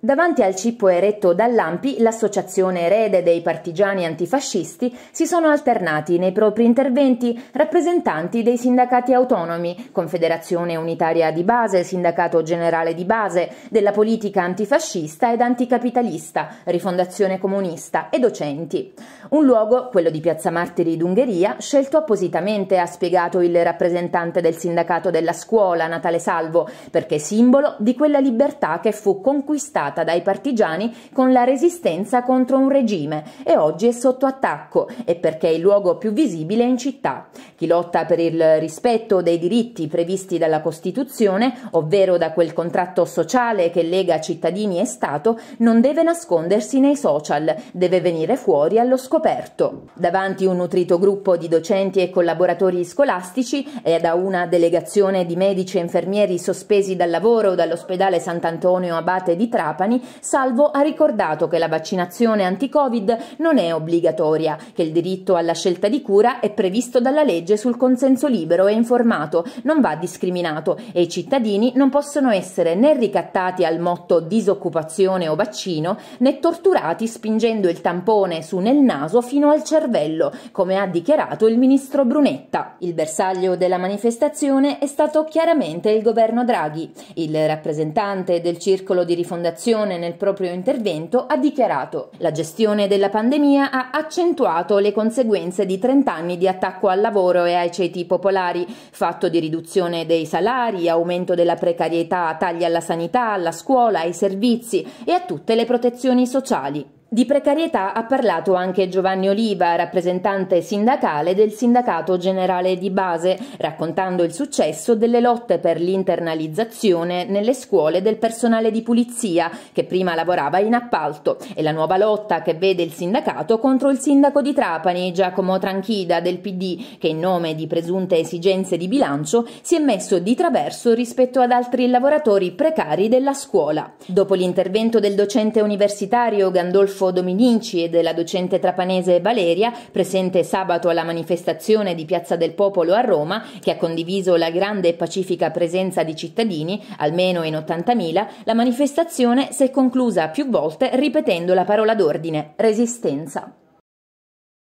Davanti al cippo eretto dall'Ampi, l'associazione erede dei partigiani antifascisti, si sono alternati nei propri interventi rappresentanti dei sindacati autonomi, Confederazione Unitaria di Base, Sindacato Generale di Base, della politica antifascista ed anticapitalista, Rifondazione Comunista e docenti. Un luogo, quello di Piazza Martiri d'Ungheria, scelto appositamente, ha spiegato il rappresentante del sindacato della scuola, Natale Salvo, perché simbolo di quella libertà che fu conquistata combattuta dai partigiani con la resistenza contro un regime e oggi è sotto attacco e perché è il luogo più visibile in città. Chi lotta per il rispetto dei diritti previsti dalla Costituzione, ovvero da quel contratto sociale che lega cittadini e Stato, non deve nascondersi nei social, deve venire fuori allo scoperto. Davanti un nutrito gruppo di docenti e collaboratori scolastici e da una delegazione di medici e infermieri sospesi dal lavoro dall'ospedale Sant'Antonio Abate di Trapani, Trapani, Salvo ha ricordato che la vaccinazione anti-Covid non è obbligatoria, che il diritto alla scelta di cura è previsto dalla legge sul consenso libero e informato, non va discriminato e i cittadini non possono essere né ricattati al motto disoccupazione o vaccino, né torturati spingendo il tampone su nel naso fino al cervello, come ha dichiarato il ministro Brunetta. Il bersaglio della manifestazione è stato chiaramente il governo Draghi. Il rappresentante del circolo di rifondazione istruzione nel proprio intervento, ha dichiarato la gestione della pandemia ha accentuato le conseguenze di 30 anni di attacco al lavoro e ai ceti popolari, fatto di riduzione dei salari, aumento della precarietà, tagli alla sanità, alla scuola, ai servizi e a tutte le protezioni sociali. Di precarietà ha parlato anche Giovanni Oliva, rappresentante sindacale del Sindacato Generale di Base, raccontando il successo delle lotte per l'internalizzazione nelle scuole del personale di pulizia che prima lavorava in appalto e la nuova lotta che vede il sindacato contro il sindaco di Trapani, Giacomo Tranchida del PD, che in nome di presunte esigenze di bilancio si è messo di traverso rispetto ad altri lavoratori precari della scuola. Dopo l'intervento del docente universitario Gandolfo Rodolfo Domininci e della docente trapanese Valeria, presente sabato alla manifestazione di Piazza del Popolo a Roma, che ha condiviso la grande e pacifica presenza di cittadini, almeno in 80.000, la manifestazione si è conclusa più volte ripetendo la parola d'ordine, resistenza.